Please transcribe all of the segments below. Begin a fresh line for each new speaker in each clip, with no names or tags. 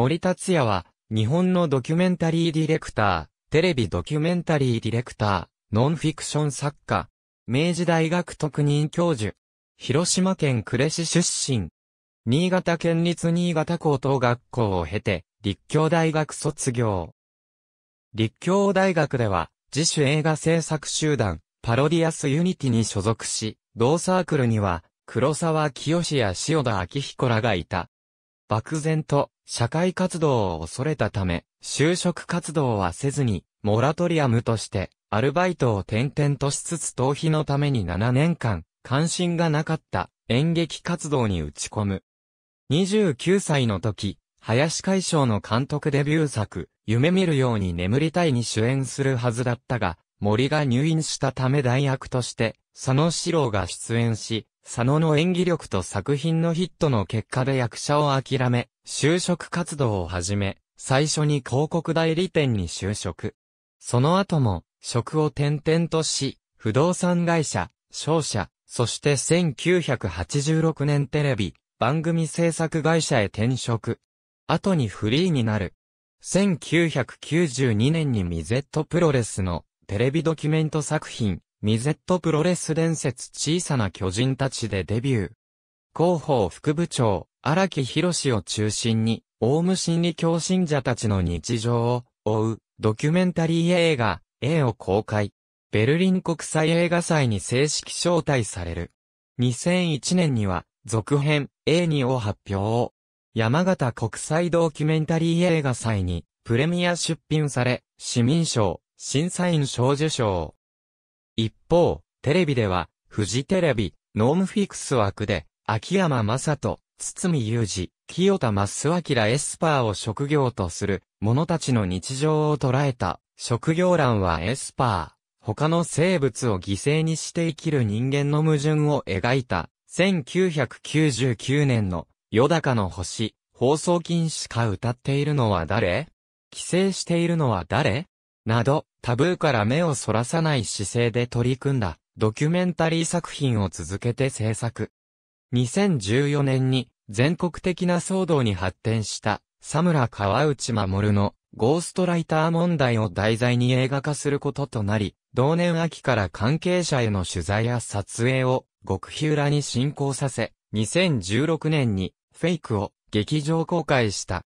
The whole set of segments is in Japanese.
森達也は、日本のドキュメンタリーディレクター、テレビドキュメンタリーディレクター、ノンフィクション作家、明治大学特任教授、広島県呉市出身、新潟県立新潟高等学校を経て、立教大学卒業。立教大学では、自主映画制作集団、パロディアスユニティに所属し、同サークルには、黒沢清や塩田明彦らがいた。漠然と社会活動を恐れたため、就職活動はせずに、モラトリアムとして、アルバイトを転々としつつ逃避のために7年間、関心がなかった演劇活動に打ち込む。29歳の時、林海賞の監督デビュー作、夢見るように眠りたいに主演するはずだったが、森が入院したため代役として、佐野史郎が出演し、佐野の演技力と作品のヒットの結果で役者を諦め、就職活動を始め、最初に広告代理店に就職。その後も、職を転々とし、不動産会社、商社、そして1986年テレビ、番組制作会社へ転職。後にフリーになる。1992年にミゼットプロレスのテレビドキュメント作品、ミゼットプロレス伝説小さな巨人たちでデビュー。広報副部長、荒木博士を中心に、オウム心理教信者たちの日常を追うドキュメンタリー映画、A を公開。ベルリン国際映画祭に正式招待される。2001年には、続編、A2 を発表。山形国際ドキュメンタリー映画祭に、プレミア出品され、市民賞、審査員賞受賞。一方、テレビでは、フジテレビ、ノームフィックス枠で、秋山正人、堤裕二、清田増明エスパーを職業とする者たちの日常を捉えた職業欄はエスパー。他の生物を犠牲にして生きる人間の矛盾を描いた1999年の夜高の星放送禁止か歌っているのは誰寄生しているのは誰など、タブーから目をそらさない姿勢で取り組んだ、ドキュメンタリー作品を続けて制作。2014年に、全国的な騒動に発展した、佐村川内守の、ゴーストライター問題を題材に映画化することとなり、同年秋から関係者への取材や撮影を、極秘裏に進行させ、2016年に、フェイクを、劇場公開した。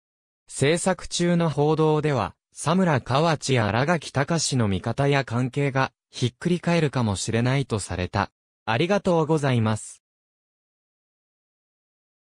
制作中の報道では、佐村河内や荒垣隆の味方や関係がひっくり返るかもしれないとされた。ありがとうございます。